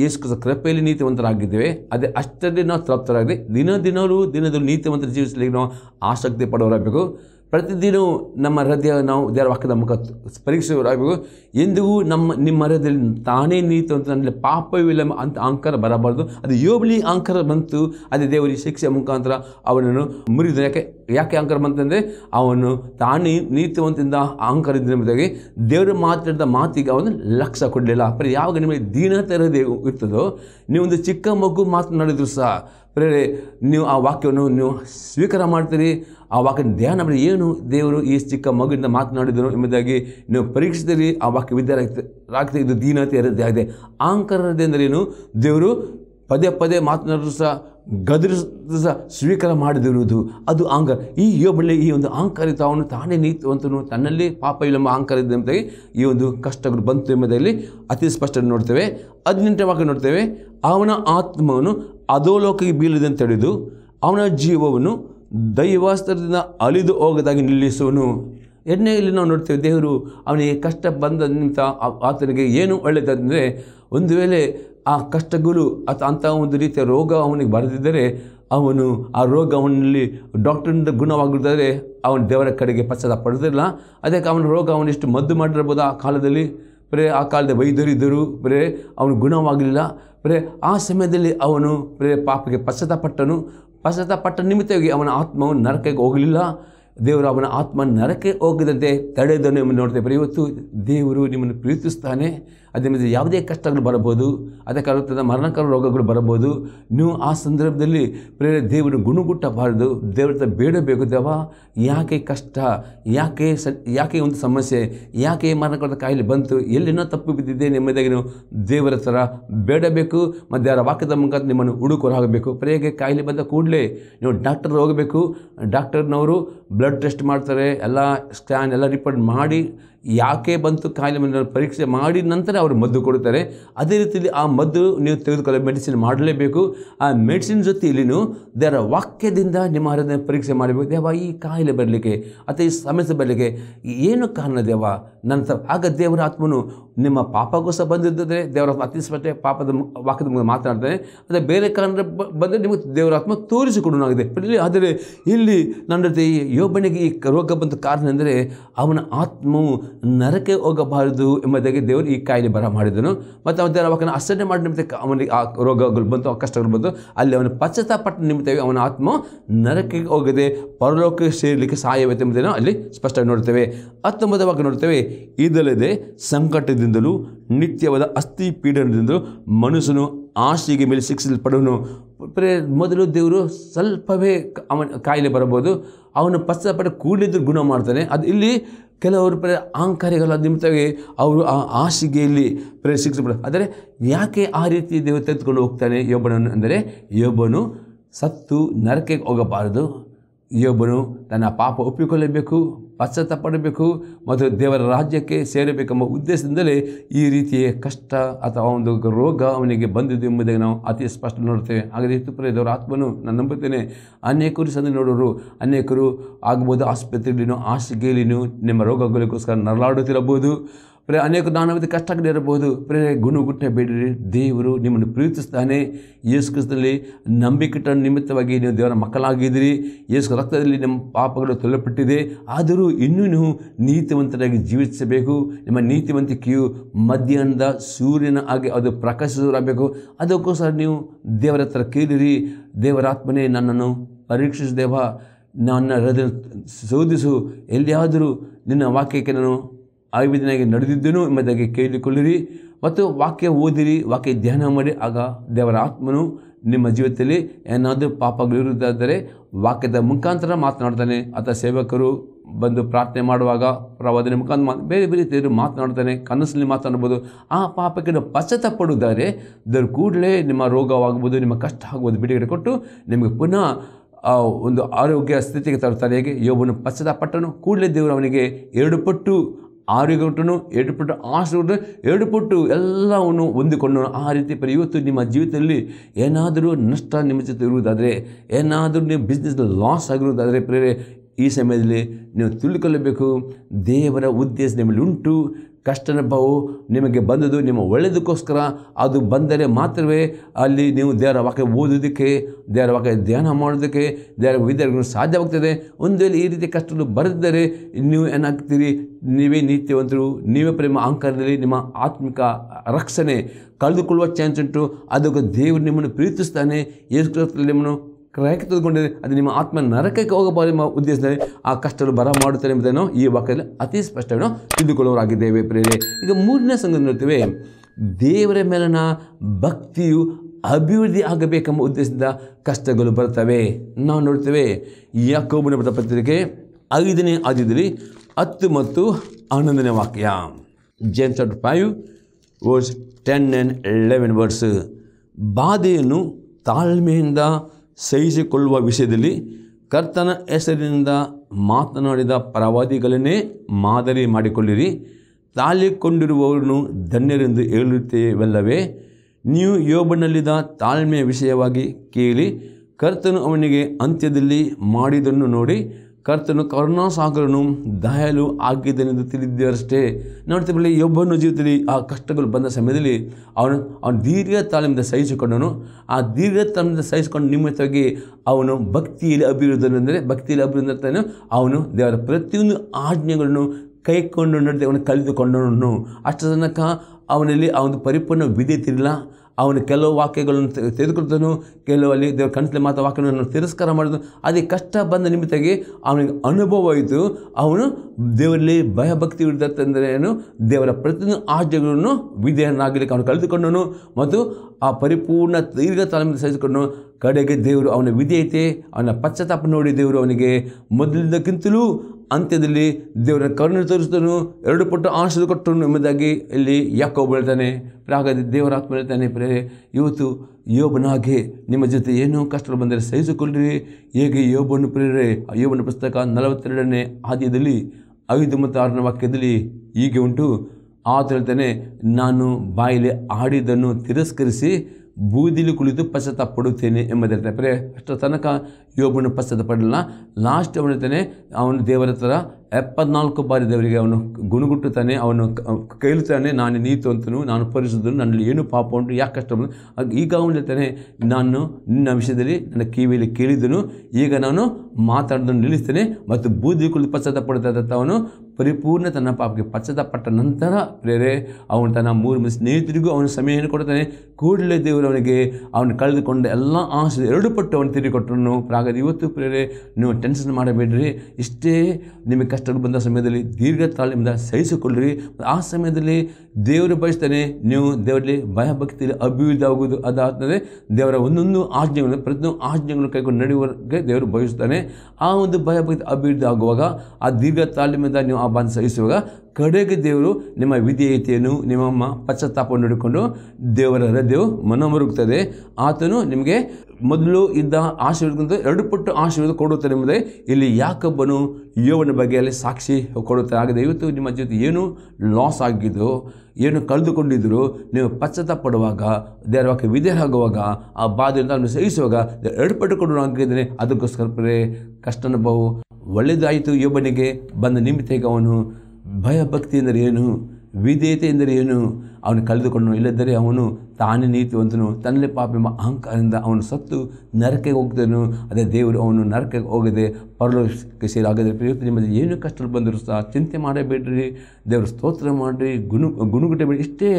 ಯೇಸು ಕೃಪೆಯಲ್ಲಿ ನೀತಿವಂತರಾಗಿದ್ದೇವೆ ಅದೇ ಅಷ್ಟರಲ್ಲಿ ನಾವು ತೃಪ್ತರಾಗಿದೆ ದಿನ ದಿನವೂ ದಿನದಲ್ಲಿ ನೀತಿವಂತರ ಜೀವಿಸಲಿಕ್ಕೆ ನಾವು ಆಸಕ್ತಿ ಪಡೋರಾಗಬೇಕು ಪ್ರತಿದಿನವೂ ನಮ್ಮ ಹೃದಯ ನಾವು ದೇವರ ವಾಕ್ಯದ ಮುಖ ಪರೀಕ್ಷಿಸಬೇಕು ಎಂದಿಗೂ ನಮ್ಮ ನಿಮ್ಮ ಹೃದಯದಲ್ಲಿ ತಾನೇ ನೀತು ಅಂತ ನನ್ನಲ್ಲಿ ಪಾಪವಿಲ್ಲ ಅಂತ ಅಂಕಾರ ಬರಬಾರ್ದು ಅದು ಯೋಬಳಿ ಅಂಕಾರ ಬಂತು ಅದೇ ದೇವರಿಗೆ ಶಿಕ್ಷೆ ಮುಖಾಂತರ ಅವನನ್ನು ಮುರಿದು ಯಾಕೆ ಯಾಕೆ ಅಂಕಾರ ಬಂತಂದರೆ ಅವನು ತಾನೇ ನೀತುವಂತಿಂದ ಅಹಂಕಾರ ನಿಂಬುದಾಗಿ ದೇವರು ಮಾತಾಡಿದ ಮಾತಿಗೆ ಅವನು ಲಕ್ಷ ಕೊಡಲಿಲ್ಲ ಪರಿ ಯಾವಾಗ ನಿಮಗೆ ದೀನತೆ ಹೃದಯ ಇರ್ತದೋ ನೀವೊಂದು ಚಿಕ್ಕ ಮಗು ಮಾತನಾಡಿದ್ರು ಸಹ ಪ್ರೇರೆ ನೀವು ಆ ವಾಕ್ಯವನ್ನು ನೀವು ಸ್ವೀಕಾರ ಮಾಡ್ತೀರಿ ಆ ವಾಕ್ಯ ಧ್ಯಾನ ಮಾಡಿ ಏನು ದೇವರು ಈ ಚಿಕ್ಕ ಮಗುವಿಂದ ಮಾತನಾಡಿದರು ಎಂಬುದಾಗಿ ನೀವು ಪರೀಕ್ಷಿಸಿದರೆ ಆ ವಾಕ್ಯ ವಿದ್ಯಾರಾಗ್ತದೆ ಇದು ದೀನತೆ ಅಂದರೆ ಏನು ದೇವರು ಪದೇ ಪದೇ ಮಾತನಾಡಿದ್ರು ಸಹ ಗದರಿಸ ಸಹ ಸ್ವೀಕಾರ ಮಾಡದಿರುವುದು ಅದು ಆಂಕರ್ ಈ ಯೋಬಳ್ಳಿ ಈ ಒಂದು ಆಂಕರಿತ ಅವನು ತಾನೇ ನೀತಿವಂತನು ತನ್ನಲ್ಲಿ ಪಾಪ ಇಲ್ಲಂಬ ಇದೆ ಎಂಬುದಾಗಿ ಈ ಒಂದು ಕಷ್ಟಗಳು ಬಂತು ಎಂಬುದಾಗಿ ಅತಿ ಸ್ಪಷ್ಟ ನೋಡ್ತೇವೆ ಹದಿನೆಂಟನೇ ವಾಕ್ಯ ನೋಡ್ತೇವೆ ಅವನ ಆತ್ಮವನ್ನು ಅಧೋಲೋಕಕ್ಕೆ ಅಂತ ತಡೆದು ಅವನ ಜೀವವನ್ನು ದೈವಾಸ್ತ್ರದಿಂದ ಅಲಿದು ಹೋಗದಾಗಿ ನಿಲ್ಲಿಸುವನು ಎಣ್ಣೆಯಲ್ಲಿ ನಾವು ನೋಡ್ತೇವೆ ದೇವರು ಅವನಿಗೆ ಕಷ್ಟ ಬಂದ ನಿಮಿತ್ತ ಆತನಿಗೆ ಏನು ಒಳ್ಳೆಯದಂದರೆ ಒಂದು ವೇಳೆ ಆ ಕಷ್ಟಗಳು ಅಥವಾ ಅಂಥ ಒಂದು ರೀತಿಯ ರೋಗ ಅವನಿಗೆ ಬರೆದಿದ್ದರೆ ಅವನು ಆ ರೋಗ ಅವನಲ್ಲಿ ಡಾಕ್ಟ್ರಿಂದ ಗುಣವಾಗಿದ್ದರೆ ಅವನು ದೇವರ ಕಡೆಗೆ ಪಶ್ಚಾತ್ತ ಪಡೆದಿಲ್ಲ ಅದಕ್ಕೆ ಅವನ ರೋಗ ಅವನಿಷ್ಟು ಮದ್ದು ಮಾಡಿರ್ಬೋದು ಆ ಕಾಲದಲ್ಲಿ ಬರೇ ಆ ಕಾಲದ ವೈದ್ಯರಿದ್ದರು ಬರೇ ಅವನು ಗುಣವಾಗಲಿಲ್ಲ ಬರೇ ಆ ಸಮಯದಲ್ಲಿ ಅವನು ಬರೇ ಪಾಪಕ್ಕೆ ಪಶ್ಚಾತ್ತಾಪಟ್ಟನು ಪಶ್ಚಾತ್ತಾಪಟ್ಟ ನಿಮಿತ್ತವಾಗಿ ಅವನ ಆತ್ಮವು ನರಕಕ್ಕೆ ಹೋಗಲಿಲ್ಲ ದೇವರು ಅವನ ಆತ್ಮ ನರಕ್ಕೆ ಹೋಗದಂತೆ ತಡೆದನ್ನು ಎಂಬ ನೋಡ್ತೇವೆ ಇವತ್ತು ದೇವರು ನಿಮ್ಮನ್ನು ಪ್ರೀತಿಸ್ತಾನೆ ಅದೇ ಅದರಿಂದ ಯಾವುದೇ ಕಷ್ಟಗಳು ಬರಬಹುದು ಅರ್ಥದ ಮರಣಕರ ರೋಗಗಳು ಬರಬಹುದು ನೀವು ಆ ಸಂದರ್ಭದಲ್ಲಿ ಪ್ರೇರ ದೇವರು ಗುಣಗುಟ್ಟಬಾರದು ದೇವರ ಹತ್ರ ಬೇಡಬೇಕು ದೇವ ಯಾಕೆ ಕಷ್ಟ ಯಾಕೆ ಸ ಯಾಕೆ ಒಂದು ಸಮಸ್ಯೆ ಯಾಕೆ ಮರಣಕರದ ಕಾಯಿಲೆ ಬಂತು ಎಲ್ಲಿನೋ ತಪ್ಪು ಬಿದ್ದಿದೆ ನೆಮ್ಮದಿಯಾಗಿ ನೀವು ದೇವರ ಥರ ಬೇಡಬೇಕು ಮತ್ತು ಯಾರ ವಾಕ್ಯದ ಮುಖಾಂತರ ನಿಮ್ಮನ್ನು ಹುಡುಕರು ಆಗಬೇಕು ಪ್ರೇಗೆ ಕಾಯಿಲೆ ಬಂದ ಕೂಡಲೇ ನೀವು ಡಾಕ್ಟರ್ ಹೋಗಬೇಕು ಡಾಕ್ಟರ್ನವರು ಬ್ಲಡ್ ಟೆಸ್ಟ್ ಮಾಡ್ತಾರೆ ಎಲ್ಲ ಸ್ಕ್ಯಾನ್ ಎಲ್ಲ ರಿಪೋರ್ಟ್ ಮಾಡಿ ಯಾಕೆ ಬಂತು ಕಾಯಿಲೆ ಪರೀಕ್ಷೆ ಮಾಡಿ ನಂತರ ಅವರು ಮದ್ದು ಕೊಡ್ತಾರೆ ಅದೇ ರೀತಿಯಲ್ಲಿ ಆ ಮದ್ದು ನೀವು ತೆಗೆದುಕೊಳ್ಳೋ ಮೆಡಿಸಿನ್ ಮಾಡಲೇಬೇಕು ಆ ಮೆಡಿಸಿನ್ ಜೊತೆ ಇಲ್ಲಿನೂ ದೇವರ ವಾಕ್ಯದಿಂದ ನಿಮ್ಮ ಆರಾಧನೆ ಪರೀಕ್ಷೆ ಮಾಡಬೇಕು ದೇವ ಈ ಕಾಯಿಲೆ ಬರಲಿಕ್ಕೆ ಅಥವಾ ಈ ಸಮಸ್ಯೆ ಬರಲಿಕ್ಕೆ ಏನು ಕಾರಣ ದೇವ ನಂತರ ಆಗ ದೇವರ ಆತ್ಮನು ನಿಮ್ಮ ಪಾಪಗೂ ಸಹ ಬಂದಿದ್ದರೆ ದೇವರ ಆತ್ಮ ಪಾಪದ ವಾಕ್ಯದ ಮೂಲಕ ಮಾತನಾಡ್ತಾನೆ ಅಂದರೆ ಬೇರೆ ಕಾರಣ ಬಂದರೆ ನಿಮಗೆ ದೇವರ ಆತ್ಮ ತೋರಿಸಿಕೊಡೋನಾಗಿದೆ ಆದರೆ ಇಲ್ಲಿ ನನ್ನ ಜೊತೆ ಯೋಬನಿಗೆ ಈ ರೋಗ ಬಂದ ಕಾರಣ ಅಂದರೆ ಅವನ ಆತ್ಮವು ನರಕ್ಕೆ ಹೋಗಬಾರದು ಎಂಬುದಾಗಿ ದೇವರು ಈ ಕಾಯಿಲೆ ಬರ ಮಾಡಿದನು ಮತ್ತು ಅವನ ಅವನ ಅಸಡ್ಡೆ ಮಾಡಿ ನಿಮಿತ್ತ ಅವನಿಗೆ ಆ ರೋಗಗಳು ಬಂತು ಆ ಕಷ್ಟಗಳು ಬಂತು ಅಲ್ಲಿ ಅವನು ಪಶ್ಚಾತ್ತಾಪಟ್ಟ ನಿಮಿತ್ತವೆ ಅವನ ಆತ್ಮ ನರಕ್ಕೆ ಹೋಗದೆ ಪರಲೋಕಕ್ಕೆ ಸೇರಲಿಕ್ಕೆ ಸಹಾಯವಾಯಿತು ಎಂಬುದನ್ನು ಅಲ್ಲಿ ಸ್ಪಷ್ಟವಾಗಿ ನೋಡ್ತೇವೆ ಹತ್ತೊಂಬತ್ತವಾಗಿ ನೋಡ್ತೇವೆ ಇದಲ್ಲದೆ ಸಂಕಟದಿಂದಲೂ ನಿತ್ಯವಾದ ಅಸ್ಥಿ ಪೀಡನದಿಂದಲೂ ಮನುಷ್ಯನು ಆಶೆಗೆ ಮೇಲೆ ಶಿಕ್ಷಿಸಲ್ಪಡೋನು ಪ್ರೇ ಮೊದಲು ದೇವರು ಸ್ವಲ್ಪವೇ ಅವನ ಕಾಯಿಲೆ ಬರಬಹುದು ಅವನು ಪಶ್ಚಾತ್ತಾಪಟ್ಟು ಕೂಡಿದ್ದು ಗುಣ ಮಾಡ್ತಾನೆ ಅದು ಇಲ್ಲಿ ಕೆಲವರು ಪ್ರ ಅಹಂಕಾರಿಗಳ ನಿಮಿತ್ತವಾಗಿ ಅವರು ಆ ಆಶಿಗೆಯಲ್ಲಿ ಪ್ರೇರಿಸಿಬಿಡ ಆದರೆ ಯಾಕೆ ಆ ರೀತಿ ದೇವರು ತೆಗೆದುಕೊಂಡು ಹೋಗ್ತಾನೆ ಯೋಬನನ್ನು ಅಂದರೆ ಯೋಬನು ಸತ್ತು ನರಕಕ್ಕೆ ಹೋಗಬಾರದು ಯೋಬನು ತನ್ನ ಪಾಪ ಒಪ್ಪಿಕೊಳ್ಳಬೇಕು ಪಡಬೇಕು ಮತ್ತು ದೇವರ ರಾಜ್ಯಕ್ಕೆ ಸೇರಬೇಕೆಂಬ ಉದ್ದೇಶದಿಂದಲೇ ಈ ರೀತಿಯ ಕಷ್ಟ ಅಥವಾ ಒಂದು ರೋಗ ಅವನಿಗೆ ಬಂದಿದೆ ಎಂಬುದಾಗಿ ನಾವು ಅತಿ ಸ್ಪಷ್ಟ ನೋಡ್ತೇವೆ ಹಾಗಾದರೆ ದೇವರ ಆತ್ಮನು ನಾನು ನಂಬುತ್ತೇನೆ ಅನೇಕರು ಸಂದ ನೋಡೋರು ಅನೇಕರು ಆಗ್ಬೋದು ಆಸ್ಪತ್ರೆಯಲ್ಲಿನೋ ಹಾಸಿಗೆಯಲ್ಲಿನೂ ನಿಮ್ಮ ರೋಗಗಳಿಗೋಸ್ಕರ ನರಳಾಡುತ್ತಿರಬಹುದು ಪ್ರೇ ಅನೇಕ ದಾನವಿದ ಪ್ರೇ ಪ್ರಿಯ ಬೇಡಿರಿ ದೇವರು ನಿಮ್ಮನ್ನು ಪ್ರೀತಿಸ್ತಾನೆ ಯೇಸು ಕ್ರಿಸ್ತದಲ್ಲಿ ನಂಬಿಕೆಟ್ಟ ನಿಮಿತ್ತವಾಗಿ ನೀವು ದೇವರ ಮಕ್ಕಳಾಗಿದ್ದೀರಿ ಯೇಸು ರಕ್ತದಲ್ಲಿ ನಿಮ್ಮ ಪಾಪಗಳು ತೊಲಪಟ್ಟಿದೆ ಆದರೂ ಇನ್ನೂ ನೀವು ನೀತಿವಂತರಾಗಿ ಜೀವಿಸಬೇಕು ನಿಮ್ಮ ನೀತಿವಂತಿಕೆಯು ಮಧ್ಯಾಹ್ನದ ಸೂರ್ಯನ ಹಾಗೆ ಅದು ಪ್ರಕಾಶಿಸಬೇಕು ಅದಕ್ಕೋಸ್ಕರ ನೀವು ದೇವರ ಹತ್ರ ಕೇಳಿರಿ ದೇವರಾತ್ಮನೇ ನನ್ನನ್ನು ಪರೀಕ್ಷಿಸಿದೇವ ನನ್ನ ಹೃದಯ ಶೋಧಿಸು ಎಲ್ಲಿಯಾದರೂ ನಿನ್ನ ವಾಕ್ಯಕ್ಕೆ ನಾನು ಆಯುರ್ವೇದನಾಗಿ ನಡೆದಿದ್ದೇನು ಎಂಬುದಾಗಿ ಕೇಳಿಕೊಳ್ಳಿರಿ ಮತ್ತು ವಾಕ್ಯ ಓದಿರಿ ವಾಕ್ಯ ಧ್ಯಾನ ಮಾಡಿ ಆಗ ದೇವರ ಆತ್ಮನು ನಿಮ್ಮ ಜೀವಿತದಲ್ಲಿ ಏನಾದರೂ ಪಾಪಗಳಿರುವುದಾದರೆ ವಾಕ್ಯದ ಮುಖಾಂತರ ಮಾತನಾಡ್ತಾನೆ ಅಥವಾ ಸೇವಕರು ಬಂದು ಪ್ರಾರ್ಥನೆ ಮಾಡುವಾಗ ಪ್ರವಾದನೆ ಮುಖಾಂತರ ಮಾತು ಬೇರೆ ಬೇರೆ ರೀತಿಯಲ್ಲಿ ಮಾತನಾಡ್ತಾನೆ ಕನಸಲ್ಲಿ ಮಾತನಾಡ್ಬೋದು ಆ ಪಾಪಕ್ಕೆ ಪಶ್ಚಾತ್ತ ಪಡುವುದಾದರೆ ಅದರ ಕೂಡಲೇ ನಿಮ್ಮ ರೋಗವಾಗ್ಬೋದು ನಿಮ್ಮ ಕಷ್ಟ ಆಗ್ಬೋದು ಬಿಡುಗಡೆ ಕೊಟ್ಟು ನಿಮಗೆ ಪುನಃ ಒಂದು ಆರೋಗ್ಯ ಸ್ಥಿತಿಗೆ ತರುತ್ತಾರೆ ಹೇಗೆ ಯೋಬನು ಪಶ್ಚಾತ್ತಾಪಟ್ಟನು ಕೂಡಲೇ ದೇವರು ಅವನಿಗೆ ಎರಡು ಪಟ್ಟು ಆರೋಗ್ಯವನ್ನು ಎರಡು ಪಟ್ಟು ಆಸೆ ಎರಡು ಪುಟ್ಟು ಎಲ್ಲವನ್ನು ಹೊಂದಿಕೊಂಡು ಆ ರೀತಿ ಪರಿ ಇವತ್ತು ನಿಮ್ಮ ಜೀವಿತದಲ್ಲಿ ಏನಾದರೂ ನಷ್ಟ ನಿಮ್ಮ ಜೊತೆ ಇರುವುದಾದರೆ ಏನಾದರೂ ನೀವು ಬಿಸ್ನೆಸ್ ಲಾಸ್ ಆಗಿರುವುದಾದರೆ ಪ್ರೇರೆ ಈ ಸಮಯದಲ್ಲಿ ನೀವು ತಿಳ್ಕೊಳ್ಳಬೇಕು ದೇವರ ಉದ್ದೇಶ ನಿಮ್ಮಲ್ಲಿ ಉಂಟು ನೆಪವು ನಿಮಗೆ ಬಂದದ್ದು ನಿಮ್ಮ ಒಳ್ಳೆಯದಕ್ಕೋಸ್ಕರ ಅದು ಬಂದರೆ ಮಾತ್ರವೇ ಅಲ್ಲಿ ನೀವು ದೇವರ ವಾಕ್ಯ ಓದೋದಕ್ಕೆ ದೇವರ ವಾಕ್ಯ ಧ್ಯಾನ ಮಾಡೋದಕ್ಕೆ ದೇವರ ವಿದ್ಯಾರ್ಥಿಗಳು ಸಾಧ್ಯವಾಗ್ತದೆ ಒಂದು ಈ ರೀತಿ ಕಷ್ಟಗಳು ಬರೆದಿದ್ದರೆ ನೀವು ಏನಾಗ್ತೀರಿ ನೀವೇ ನೀತಿವಂತರು ನೀವೇ ಪ್ರೇಮ ಅಹಂಕಾರದಲ್ಲಿ ನಿಮ್ಮ ಆತ್ಮಿಕ ರಕ್ಷಣೆ ಕಳೆದುಕೊಳ್ಳುವ ಚಾನ್ಸ್ ಉಂಟು ಅದಕ್ಕೆ ದೇವರು ನಿಮ್ಮನ್ನು ಪ್ರೀತಿಸ್ತಾನೆ ಯೇಸು ನಿಮ್ಮನ್ನು ಕ್ರಯಕ್ಕೆ ತೆಗೆದುಕೊಂಡಿದೆ ಅದು ನಿಮ್ಮ ಆತ್ಮ ನರಕಕ್ಕೆ ಹೋಗಬಾರ ಎಂಬ ಉದ್ದೇಶದಲ್ಲಿ ಆ ಕಷ್ಟಗಳು ಬರ ಮಾಡುತ್ತಾರೆ ಎಂಬುದನ್ನು ಈ ವಾಕ್ಯದಲ್ಲಿ ಅತಿ ಸ್ಪಷ್ಟವನ್ನು ತಿಳಿದುಕೊಳ್ಳುವರಾಗಿದ್ದೇವೆ ಪ್ರೇರೆ ಈಗ ಮೂರನೇ ಸಂಗತಿ ನೋಡ್ತೇವೆ ದೇವರ ಮೇಲಿನ ಭಕ್ತಿಯು ಅಭಿವೃದ್ಧಿ ಆಗಬೇಕೆಂಬ ಉದ್ದೇಶದಿಂದ ಕಷ್ಟಗಳು ಬರ್ತವೆ ನಾವು ನೋಡ್ತೇವೆ ಯಾಕೋಬನ ಬರೆದ ಪತ್ರಿಕೆ ಐದನೇ ಆದ್ಯದಲ್ಲಿ ಹತ್ತು ಮತ್ತು ಹನ್ನೊಂದನೇ ವಾಕ್ಯ James chapter five verse ten and eleven words ಬಾಧೆಯನ್ನು ತಾಳ್ಮೆಯಿಂದ ಸಹಿಸಿಕೊಳ್ಳುವ ವಿಷಯದಲ್ಲಿ ಕರ್ತನ ಹೆಸರಿನಿಂದ ಮಾತನಾಡಿದ ಪರವಾದಿಗಳನ್ನೇ ಮಾದರಿ ಮಾಡಿಕೊಳ್ಳಿರಿ ತಾಳಿಕೊಂಡಿರುವವರನ್ನು ಧನ್ಯರೆಂದು ಹೇಳುತ್ತೇವಲ್ಲವೇ ನೀವು ಯೋಬನಲ್ಲಿದ್ದ ತಾಳ್ಮೆಯ ವಿಷಯವಾಗಿ ಕೇಳಿ ಕರ್ತನು ಅವನಿಗೆ ಅಂತ್ಯದಲ್ಲಿ ಮಾಡಿದನ್ನು ನೋಡಿ ಕರ್ತನು ಕರುಣಾಸಾಗರನು ದಯಾಲು ಆಗಿದ್ದನೆಂದು ತಿಳಿದಿರಷ್ಟೇ ನೋಡ್ತೀವಿ ಒಬ್ಬನ ಜೀವಿತದಲ್ಲಿ ಆ ಕಷ್ಟಗಳು ಬಂದ ಸಮಯದಲ್ಲಿ ಅವನು ಅವನು ದೀರ್ಘ ತಾಳ್ಮೆಯಿಂದ ಸಹಿಸಿಕೊಂಡನು ಆ ದೀರ್ಘ ತಾಳ್ಮೆಯಿಂದ ಸಹಿಸಿಕೊಂಡು ನಿಮ್ಮತವಾಗಿ ಅವನು ಭಕ್ತಿಯಲ್ಲಿ ಅಭಿವೃದ್ಧಿ ಅಂದರೆ ಭಕ್ತಿಯಲ್ಲಿ ಅಭಿವೃದ್ಧಿ ಅವನು ದೇವರ ಪ್ರತಿಯೊಂದು ಆಜ್ಞೆಗಳನ್ನು ಕೈಕೊಂಡು ನಡೆದು ಅವನು ಕಲಿತುಕೊಂಡನು ಅಷ್ಟು ತನಕ ಅವನಲ್ಲಿ ಆ ಒಂದು ಪರಿಪೂರ್ಣ ತಿರಲಿಲ್ಲ ಅವನು ಕೆಲವು ವಾಕ್ಯಗಳನ್ನು ತೆಗೆದುಕೊಳ್ತಾನು ಅಲ್ಲಿ ದೇವ್ರ ಕಂಟ್ಲೆ ಮಾತ ವಾಕ್ಯಗಳನ್ನು ತಿರಸ್ಕಾರ ಮಾಡಿದನು ಅದೇ ಕಷ್ಟ ಬಂದ ನಿಮಿತ್ತಾಗಿ ಅವನಿಗೆ ಅನುಭವ ಆಯಿತು ಅವನು ದೇವರಲ್ಲಿ ಭಯಭಕ್ತಿ ಇಡ್ತಂದರೆ ಏನು ದೇವರ ಪ್ರತಿಯೊಂದು ಆಜ್ಞೆಗಳನ್ನು ವಿಧೇಯನಾಗಲಿಕ್ಕೆ ಅವನು ಕಳೆದುಕೊಂಡನು ಮತ್ತು ಆ ಪರಿಪೂರ್ಣ ದೀರ್ಘ ತಾಳ್ಮೆಯಿಂದ ಸಹಿಸಿಕೊಂಡನು ಕಡೆಗೆ ದೇವರು ಅವನ ವಿಧೇಯತೆ ಅವನ ಪಶ್ಚಾತ್ತಾಪ ನೋಡಿ ದೇವರು ಅವನಿಗೆ ಮೊದಲಿದ್ದಕ್ಕಿಂತಲೂ ಅಂತ್ಯದಲ್ಲಿ ದೇವರ ಕರುಣೆ ತೋರಿಸಿದನು ಎರಡು ಪಟ್ಟು ಆಶದ ಕೊಟ್ಟನು ಎಂಬುದಾಗಿ ಇಲ್ಲಿ ಯಾಕೋ ಹೇಳ್ತಾನೆ ಹಾಗಾದರೆ ದೇವರ ಆತ್ಮ ಹೇಳ್ತಾನೆ ಪ್ರೇ ಇವತ್ತು ಯೋಬನಾಗೆ ನಿಮ್ಮ ಜೊತೆ ಏನೋ ಕಷ್ಟ ಬಂದರೆ ಸಹಿಸಿಕೊಳ್ಳ್ರಿ ಹೇಗೆ ಯೋಬನ್ನು ಪ್ರೇರೆ ಯೋಬನ ಪುಸ್ತಕ ನಲವತ್ತೆರಡನೇ ಆದ್ಯದಲ್ಲಿ ಐದು ಮತ್ತು ಆರನೇ ವಾಕ್ಯದಲ್ಲಿ ಹೀಗೆ ಉಂಟು ಆತ ಹೇಳ್ತಾನೆ ನಾನು ಬಾಯಲ್ಲಿ ಆಡಿದ್ದನ್ನು ತಿರಸ್ಕರಿಸಿ ಬೂದಿಲಿ ಕುಳಿತು ಪಶ್ಚಾತ್ತ ಪಡುತ್ತೇನೆ ಪ್ರೇ ಅಷ್ಟರ ತನಕ ಯೋಬನು ಪಶ್ಚಾತ್ತ ಪಡಲಿಲ್ಲ ಲಾಸ್ಟ್ ಅವನಿತಾನೆ ಅವನು ದೇವರ ಹತ್ರ ಎಪ್ಪತ್ನಾಲ್ಕು ಬಾರಿ ದೇವರಿಗೆ ಅವನು ಗುಣಗುಟ್ಟುತ್ತಾನೆ ಅವನು ಕೈಲುತ್ತಾನೆ ನಾನು ಅಂತನು ನಾನು ಪರಿಶುದ್ಧನು ನನ್ನಲ್ಲಿ ಏನು ಪಾಪ ಉಂಟು ಯಾಕೆ ಕಷ್ಟ ಈಗ ಅವನಿತಾನೆ ನಾನು ನಿನ್ನ ವಿಷಯದಲ್ಲಿ ನನ್ನ ಕಿವಿಯಲ್ಲಿ ಕೇಳಿದನು ಈಗ ನಾನು ಮಾತಾಡೋದನ್ನು ನಿಲ್ಲಿಸ್ತೇನೆ ಮತ್ತು ಬೂದಿ ಕುಳಿತು ಪಶ್ಚಾತ್ತ ಪಡ್ತಾ ಅವನು ಪರಿಪೂರ್ಣ ತನ್ನ ಪಾಪಕ್ಕೆ ಪಟ್ಟ ನಂತರ ಪ್ರೇರೆ ಅವನು ತನ್ನ ಮೂರು ಮಂದಿ ಸ್ನೇಹಿತರಿಗೂ ಅವನ ಸಮಯವನ್ನು ಕೊಡ್ತಾನೆ ಕೂಡಲೇ ದೇವರು ಅವನಿಗೆ ಅವನು ಕಳೆದುಕೊಂಡ ಎಲ್ಲ ಆಸೆ ಎರಡು ಪಟ್ಟು ಅವನು ತಿರುಗಿ ಕೊಟ್ಟನು ಹಾಗಾದ್ರೆ ಇವತ್ತು ಪ್ರೇರೆ ನೀವು ಟೆನ್ಷನ್ ಮಾಡಬೇಡ್ರಿ ಇಷ್ಟೇ ನಿಮಗೆ ಕಷ್ಟಗಳು ಬಂದ ಸಮಯದಲ್ಲಿ ದೀರ್ಘ ತಾಳ್ಮೆಯಿಂದ ಸಹಿಸಿಕೊಳ್ಳ್ರಿ ಆ ಸಮಯದಲ್ಲಿ ದೇವರು ಬಯಸ್ತಾನೆ ನೀವು ದೇವರಲ್ಲಿ ಭಯಭಕ್ತಿಯಲ್ಲಿ ಅಭಿವೃದ್ಧಿ ಆಗುವುದು ಅದಾದ್ಮೇಲೆ ದೇವರ ಒಂದೊಂದು ಆಜ್ಞೆಗಳನ್ನು ಪ್ರತಿಯೊಂದು ಆಜ್ಞೆಗಳು ಕೈಗೊಂಡು ನಡೆಯುವಾಗ ದೇವರು ಬಯಸ್ತಾನೆ ಆ ಒಂದು ಭಯಭಕ್ತಿ ಅಭಿವೃದ್ಧಿ ಆಗುವಾಗ ಆ ದೀರ್ಘ ತಾಳ್ಮೆಯಿಂದ ನೀವು ಆ ಬಾಂಧ ಸಹಿಸುವಾಗ ಕಡೆಗೆ ದೇವರು ನಿಮ್ಮ ವಿಧೇಯತೆಯನ್ನು ನಿಮ್ಮಮ್ಮ ಪಶ್ಚಾತ್ತಾಪವನ್ನು ಹಿಡ್ಕೊಂಡು ದೇವರ ಹೃದಯವು ಮನಮರುಗುತ್ತದೆ ಆತನು ನಿಮಗೆ ಮೊದಲು ಇದ್ದ ಆಶೀರ್ವಾದಕ್ಕಿಂತ ಎರಡು ಪಟ್ಟು ಆಶೀರ್ವಾದ ಕೊಡುತ್ತಾನೆ ಎಂಬುದೇ ಇಲ್ಲಿ ಯಾಕೊಬ್ಬನು ಯೋವನ ಬಗೆಯಲ್ಲಿ ಸಾಕ್ಷಿ ಕೊಡುತ್ತೆ ಆಗಿದೆ ಇವತ್ತು ನಿಮ್ಮ ಜೊತೆ ಏನು ಲಾಸ್ ಆಗಿದ್ದು ಏನು ಕಳೆದುಕೊಂಡಿದ್ರು ನೀವು ಪಶ್ಚಾತ್ತಾಪ ಪಡುವಾಗ ದೇವರಕ್ಕೆ ಆಗುವಾಗ ಆ ಬಾಧೆಯಿಂದ ಅವನು ಸಹಿಸುವಾಗ ಎರಡು ಪಟ್ಟು ಕೊಡೋಣ ಆಗಿದ್ದೇನೆ ಅದಕ್ಕೋಸ್ಕರ ಅನುಭವ ಒಳ್ಳೆಯದಾಯಿತು ಯೋಬನಿಗೆ ಬಂದ ನಿಮಿತ್ತೆಗೆ ಅವನು ಭಯ ಭಕ್ತಿ ಎಂದರೆ ಏನು ವಿಧೇಯತೆ ಎಂದರೆ ಏನು ಅವನು ಕಳೆದುಕೊಂಡು ಇಲ್ಲದಿದ್ದರೆ ಅವನು ತಾನೇ ನೀತಿವಂತನು ಪಾಪ ಎಂಬ ಅಹಂಕಾರದಿಂದ ಅವನು ಸತ್ತು ನರಕ್ಕೆ ಹೋಗ್ತಾನು ಅದೇ ದೇವರು ಅವನು ನರಕ್ಕೆ ಹೋಗದೆ ಸೇರಿ ಸೇರಾಗದೆ ಪ್ರಯುಕ್ತ ನಿಮ್ಮಲ್ಲಿ ಏನು ಕಷ್ಟ ಬಂದರೂ ಸಹ ಚಿಂತೆ ಮಾಡಬೇಡ್ರಿ ದೇವರ ಸ್ತೋತ್ರ ಮಾಡಿರಿ ಗುಣ ಗುಣಗುಟ್ಟಬೇಡಿ ಇಷ್ಟೇ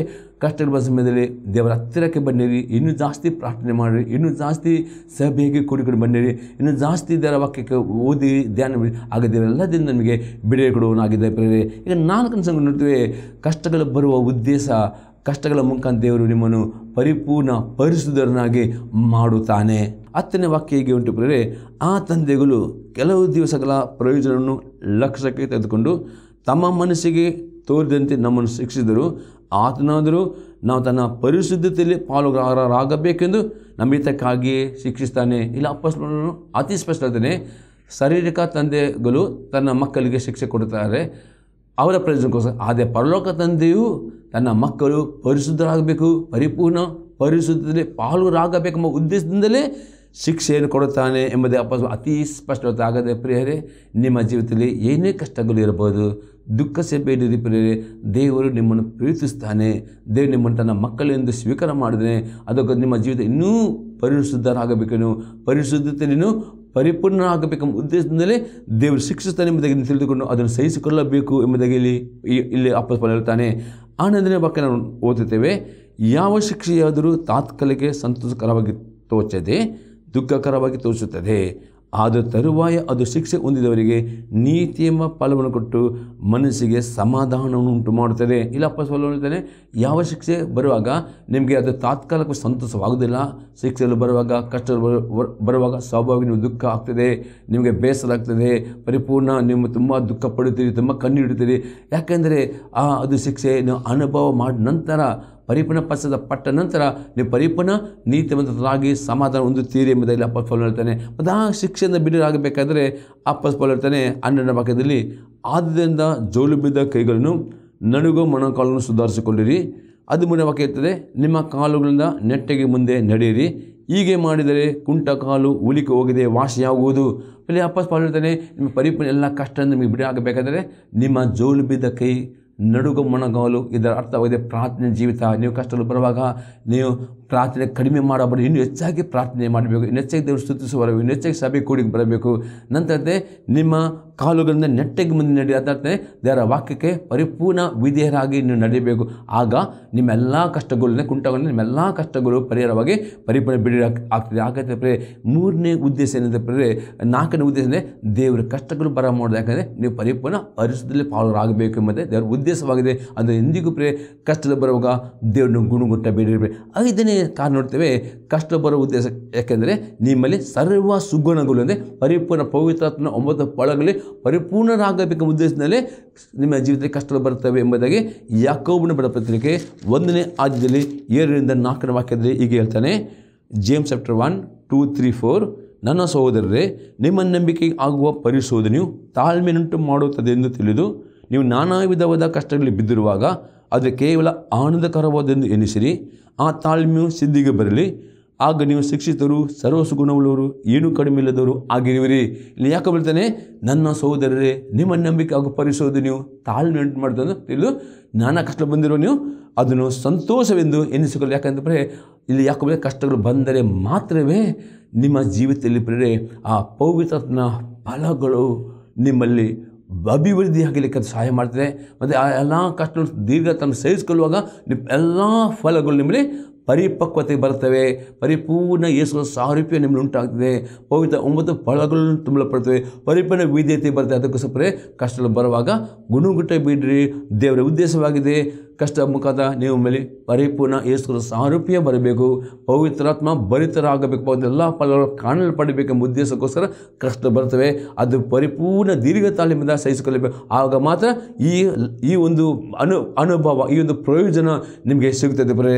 ಕಷ್ಟಗಳು ಬಂದ ಸಮಯದಲ್ಲಿ ದೇವರ ಹತ್ತಿರಕ್ಕೆ ಬನ್ನಿರಿ ಇನ್ನೂ ಜಾಸ್ತಿ ಪ್ರಾರ್ಥನೆ ಮಾಡಿರಿ ಇನ್ನೂ ಜಾಸ್ತಿ ಸಭೆಗೆ ಕೂಡಿಕೊಂಡು ಬನ್ನಿರಿ ಇನ್ನೂ ಜಾಸ್ತಿ ದೇವರ ವಾಕ್ಯಕ್ಕೆ ಓದಿ ಧ್ಯಾನ ಮಾಡಿ ಆಗ ದೇವರೆಲ್ಲದಿಂದ ನಮಗೆ ಬಿಡುಗಡೆ ಕೊಡುವನಾಗಿದ್ದೆ ಪ್ರೇರೆ ಈಗ ನಾಲ್ಕನೇ ಸಂಘ ನೋಡ್ತೀವಿ ಕಷ್ಟಗಳು ಬರುವ ಉದ್ದೇಶ ಕಷ್ಟಗಳ ಮುಖಾಂತರ ದೇವರು ನಿಮ್ಮನ್ನು ಪರಿಪೂರ್ಣ ಪರಿಶುದ್ಧರನ್ನಾಗಿ ಮಾಡುತ್ತಾನೆ ಹತ್ತನೇ ವಾಕ್ಯ ಹೇಗೆ ಉಂಟು ಆ ತಂದೆಗಳು ಕೆಲವು ದಿವಸಗಳ ಪ್ರಯೋಜನವನ್ನು ಲಕ್ಷ್ಯಕ್ಕೆ ತೆಗೆದುಕೊಂಡು ತಮ್ಮ ಮನಸ್ಸಿಗೆ ತೋರಿದಂತೆ ನಮ್ಮನ್ನು ಶಿಕ್ಷಿಸಿದರು ಆತನಾದರೂ ನಾವು ತನ್ನ ಪರಿಶುದ್ಧತೆಯಲ್ಲಿ ಪಾಲುಗಾರರಾಗಬೇಕೆಂದು ನಮಿತಕ್ಕಾಗಿಯೇ ಶಿಕ್ಷಿಸ್ತಾನೆ ಇಲ್ಲ ಅಪ್ಪಸ್ಮರನ್ನು ಅತಿ ಸ್ಪಷ್ಟತೆ ಶಾರೀರಿಕ ತಂದೆಗಳು ತನ್ನ ಮಕ್ಕಳಿಗೆ ಶಿಕ್ಷೆ ಕೊಡುತ್ತಾರೆ ಅವರ ಪ್ರಯೋಜನಕ್ಕೋಸ್ಕರ ಆದರೆ ಪರಲೋಕ ತಂದೆಯು ತನ್ನ ಮಕ್ಕಳು ಪರಿಶುದ್ಧರಾಗಬೇಕು ಪರಿಪೂರ್ಣ ಪರಿಶುದ್ಧದಲ್ಲಿ ಪಾಲುರಾಗಬೇಕೆಂಬ ಉದ್ದೇಶದಿಂದಲೇ ಶಿಕ್ಷೆಯನ್ನು ಕೊಡುತ್ತಾನೆ ಎಂಬುದೇ ಅಪಸ್ ಅತಿ ಆಗದೆ ಪ್ರಿಯರೇ ನಿಮ್ಮ ಜೀವಿತದಲ್ಲಿ ಏನೇ ಕಷ್ಟಗಳು ಇರಬಹುದು ದುಃಖ ಬೇಡಿರಿ ಪ್ರಿಯರೇ ದೇವರು ನಿಮ್ಮನ್ನು ಪ್ರೀತಿಸ್ತಾನೆ ದೇವರು ನಿಮ್ಮನ್ನು ತನ್ನ ಮಕ್ಕಳೆಂದು ಸ್ವೀಕಾರ ಮಾಡಿದರೆ ಅದಕ್ಕೆ ನಿಮ್ಮ ಜೀವಿತ ಇನ್ನೂ ಪರಿಶುದ್ಧರಾಗಬೇಕೇನು ಪರಿಪೂರ್ಣ ಆಗಬೇಕೆಂಬ ಉದ್ದೇಶದಿಂದಲೇ ದೇವರು ಶಿಕ್ಷಿಸ್ತಾನೆ ಎಂಬುದಾಗಿ ತಿಳಿದುಕೊಂಡು ಅದನ್ನು ಸಹಿಸಿಕೊಳ್ಳಬೇಕು ಎಂಬುದಾಗಿ ಇಲ್ಲಿ ಇಲ್ಲಿ ಫಲ ಹೇಳ್ತಾನೆ ಆನಂದನೇ ಬಗ್ಗೆ ನಾವು ಓದುತ್ತೇವೆ ಯಾವ ಶಿಕ್ಷೆಯಾದರೂ ತಾತ್ಕಾಲಿಕ ಸಂತೋಷಕರವಾಗಿ ತೋಚದೆ ದುಃಖಕರವಾಗಿ ತೋರಿಸುತ್ತದೆ ಆದ ತರುವಾಯ ಅದು ಶಿಕ್ಷೆ ಹೊಂದಿದವರಿಗೆ ನೀತಿ ಎಂಬ ಫಲವನ್ನು ಕೊಟ್ಟು ಮನಸ್ಸಿಗೆ ಸಮಾಧಾನವನ್ನು ಉಂಟು ಮಾಡುತ್ತದೆ ಇಲ್ಲಪ್ಪ ಸೊಲ್ಲ ಯಾವ ಶಿಕ್ಷೆ ಬರುವಾಗ ನಿಮಗೆ ಅದು ತಾತ್ಕಾಲಿಕ ಸಂತೋಷವಾಗುವುದಿಲ್ಲ ಶಿಕ್ಷೆಯಲ್ಲಿ ಬರುವಾಗ ಕಷ್ಟ ಬರುವಾಗ ಸ್ವಾಭಾವಿಕ ನಿಮಗೆ ದುಃಖ ಆಗ್ತದೆ ನಿಮಗೆ ಬೇಸರ ಆಗ್ತದೆ ಪರಿಪೂರ್ಣ ನಿಮ್ಮ ತುಂಬ ದುಃಖ ಪಡುತ್ತೀರಿ ತುಂಬ ಕಣ್ಣು ಹಿಡಿತೀರಿ ಯಾಕೆಂದರೆ ಆ ಅದು ಶಿಕ್ಷೆ ಅನುಭವ ಮಾಡಿದ ನಂತರ ಪರಿಪೂರ್ಣ ಪಶ್ಚಾದ ಪಟ್ಟ ನಂತರ ನೀವು ಪರಿಪೂರ್ಣ ನೀತಿವಂತರಾಗಿ ಸಮಾಧಾನ ಹೊಂದುತ್ತೀರಿ ಎಂಬುದಾಗಿ ಅಪ್ಪ ಪೌಲ್ ಹೇಳ್ತಾನೆ ಮತ್ತು ಆ ಶಿಕ್ಷೆಯಿಂದ ಬಿಡಲಾಗಬೇಕಾದರೆ ಅಪ್ಪ ಪೌಲ್ ಹೇಳ್ತಾನೆ ಹನ್ನೆರಡನೇ ಭಾಗದಲ್ಲಿ ಆದ್ದರಿಂದ ಜೋಲು ಬಿದ್ದ ಕೈಗಳನ್ನು ನಡುಗೋ ಮನೋಕಾಲನ್ನು ಸುಧಾರಿಸಿಕೊಳ್ಳಿರಿ ಅದು ಮೂರನೇ ವಾಕ್ಯ ಇರ್ತದೆ ನಿಮ್ಮ ಕಾಲುಗಳಿಂದ ನೆಟ್ಟಗೆ ಮುಂದೆ ನಡೆಯಿರಿ ಹೀಗೆ ಮಾಡಿದರೆ ಕುಂಟ ಕಾಲು ಉಲಿಕೆ ಹೋಗಿದೆ ವಾಸಿಯಾಗುವುದು ಅಲ್ಲಿ ಅಪ್ಪ ಹೇಳ್ತಾನೆ ನಿಮ್ಮ ಪರಿಪೂರ್ಣ ಎಲ್ಲ ಕಷ್ಟ ನಿಮಗೆ ಬಿಡಾಗಬೇಕಾದರೆ ನಿಮ್ಮ ಜೋಲು ಬಿದ್ದ ಕೈ ನಡುಗು ಮೊಣಗಾಲು ಇದರ ಅರ್ಥವಾಗಿದೆ ಪ್ರಾರ್ಥನೆ ಜೀವಿತ ನೀವು ಕಷ್ಟಗಳು ಬರುವಾಗ ನೀವು ಪ್ರಾರ್ಥನೆ ಕಡಿಮೆ ಮಾಡಬಾರ್ದು ಇನ್ನೂ ಹೆಚ್ಚಾಗಿ ಪ್ರಾರ್ಥನೆ ಮಾಡಬೇಕು ಇನ್ನು ಹೆಚ್ಚಾಗಿ ದೇವರು ಬರಬೇಕು ಇನ್ನು ಹೆಚ್ಚಾಗಿ ಸಭೆ ಕೂಡಿಗೆ ಬರಬೇಕು ನಂತರತೆ ನಿಮ್ಮ ಕಾಲುಗಳಿಂದ ನೆಟ್ಟಗೆ ಮುಂದೆ ನಡೆಯ ದೇವರ ವಾಕ್ಯಕ್ಕೆ ಪರಿಪೂರ್ಣ ವಿಧೇಯರಾಗಿ ನೀವು ನಡೆಯಬೇಕು ಆಗ ನಿಮ್ಮೆಲ್ಲ ಕಷ್ಟಗಳನ್ನ ನಿಮ್ಮ ನಿಮ್ಮೆಲ್ಲ ಕಷ್ಟಗಳು ಪರಿಹಾರವಾಗಿ ಪರಿಪೂರ್ಣ ಬಿಡಿ ಆಗ್ತದೆ ಪ್ರೇ ಮೂರನೇ ಉದ್ದೇಶ ಏನಂತ ನಾಲ್ಕನೇ ಉದ್ದೇಶ ಅಂದರೆ ದೇವರ ಕಷ್ಟಗಳು ಬರ ಮಾಡೋದು ಯಾಕಂದರೆ ನೀವು ಪರಿಪೂರ್ಣ ಫಾಲೋರ್ ಆಗಬೇಕು ಎಂಬುದೇ ದೇವರ ಉದ್ದೇಶವಾಗಿದೆ ಅಂದರೆ ಎಂದಿಗೂ ಪ್ರೇ ಕಷ್ಟದ ಬರುವಾಗ ದೇವ್ರನ್ನ ಗುಣಗುಟ್ಟ ಬೇಡಿರಬೇಕು ಐದನೇ ಕಾರ್ ನೋಡ್ತೇವೆ ಕಷ್ಟ ಬರೋ ಉದ್ದೇಶ ಯಾಕೆಂದರೆ ನಿಮ್ಮಲ್ಲಿ ಸರ್ವ ಸುಗುಣಗಳು ಅಂದರೆ ಪರಿಪೂರ್ಣ ಪವಿತ್ರಾತ್ಮನ ಒಂಬತ್ತು ಪಳಗಳಲ್ಲಿ ಪರಿಪೂರ್ಣರಾಗಬೇಕೆಂಬ ಉದ್ದೇಶದಲ್ಲಿ ನಿಮ್ಮ ಜೀವಿತಕ್ಕೆ ಕಷ್ಟಗಳು ಬರುತ್ತವೆ ಎಂಬುದಾಗಿ ಯಾಕೋಬನ ಬಡ ಪತ್ರಿಕೆ ಒಂದನೇ ಆದ್ಯದಲ್ಲಿ ಏಳರಿಂದ ನಾಲ್ಕನೇ ವಾಕ್ಯದಲ್ಲಿ ಈಗ ಹೇಳ್ತಾನೆ James chapter one two three four ನನ್ನ ಸಹೋದರರೇ ನಿಮ್ಮ ನಂಬಿಕೆ ಆಗುವ ಪರಿಶೋಧನೆಯು ತಾಳ್ಮೆಯನ್ನುಂಟು ಮಾಡುತ್ತದೆ ಎಂದು ತಿಳಿದು ನೀವು ನಾನಾ ವಿಧವಾದ ಕಷ್ಟಗಳಲ್ಲಿ ಬಿದ್ದಿರುವಾಗ ಆದರೆ ಕೇವಲ ಆನಂದಕರವಾದೆಂದು ಎನಿಸಿರಿ ಆ ತಾಳ್ಮೆಯು ಸಿದ್ಧಿಗೆ ಬರಲಿ ಆಗ ನೀವು ಶಿಕ್ಷಿತರು ಸರ್ವಸುಗುಣವುಳ್ಳವರು ಏನೂ ಕಡಿಮೆ ಇಲ್ಲದವರು ಆಗಿರುವಿರಿ ಇಲ್ಲಿ ಯಾಕೆ ಬರ್ತಾನೆ ನನ್ನ ಸಹೋದರರೇ ನಿಮ್ಮ ನಂಬಿಕೆ ಹಾಗೂ ಪರಿಸೋದು ನೀವು ತಾಳ್ಮೆ ಉಂಟು ಮಾಡಿದ್ರು ಇಲ್ಲಿ ನಾನಾ ಕಷ್ಟ ಬಂದಿರೋ ನೀವು ಅದನ್ನು ಸಂತೋಷವೆಂದು ಎನಿಸಿಕೊಳ್ಳಿ ಯಾಕಂದರೆ ಇಲ್ಲಿ ಯಾಕೆ ಕಷ್ಟಗಳು ಬಂದರೆ ಮಾತ್ರವೇ ನಿಮ್ಮ ಜೀವಿತದಲ್ಲಿ ಪ್ರೇರೆ ಆ ಪವಿತ್ರತ್ನ ಫಲಗಳು ನಿಮ್ಮಲ್ಲಿ ಅಭಿವೃದ್ಧಿ ಆಗಲಿಕ್ಕೆ ಅದು ಸಹಾಯ ಮಾಡ್ತದೆ ಮತ್ತು ಆ ಎಲ್ಲ ಕಷ್ಟ ದೀರ್ಘ ತನ್ನ ಸಹಿಸ್ಕೊಳ್ಳುವಾಗ ನಿಮ್ಮ ಎಲ್ಲ ಫಲಗಳು ನಿಮ್ಮಲ್ಲಿ ಪರಿಪಕ್ವತೆಗೆ ಬರ್ತವೆ ಪರಿಪೂರ್ಣ ಯೇಸುವ ಸಾರೂಪ್ಯ ನಿಮ್ಮಲ್ಲಿ ಉಂಟಾಗ್ತದೆ ಪವಿತ್ರ ಒಂಬತ್ತು ಫಳಗಳನ್ನು ಪಡ್ತವೆ ಪರಿಪೂರ್ಣ ವಿಧೇಯತೆ ಬರ್ತದೆ ಅದಕ್ಕೋಸ್ಕರ ಕಷ್ಟಗಳು ಬರುವಾಗ ಗುಣಗುಟ್ಟ ಬಿಡ್ರಿ ದೇವರ ಉದ್ದೇಶವಾಗಿದೆ ಕಷ್ಟ ಮುಖದ ನೀವು ಮೇಲೆ ಪರಿಪೂರ್ಣ ಯೇಸುವ ಸಾರೂಪ್ಯ ಬರಬೇಕು ಪವಿತ್ರಾತ್ಮ ಭರಿತರಾಗಬೇಕು ಎಲ್ಲ ಫಲಗಳು ಕಾಣಲ್ಪಡಬೇಕೆಂಬ ಉದ್ದೇಶಕ್ಕೋಸ್ಕರ ಕಷ್ಟ ಬರ್ತವೆ ಅದು ಪರಿಪೂರ್ಣ ದೀರ್ಘ ತಾಲೀಮಿಂದ ಸಹಿಸಿಕೊಳ್ಳಬೇಕು ಆಗ ಮಾತ್ರ ಈ ಈ ಒಂದು ಅನು ಅನುಭವ ಈ ಒಂದು ಪ್ರಯೋಜನ ನಿಮಗೆ ಸಿಗುತ್ತದೆ ಬರೀ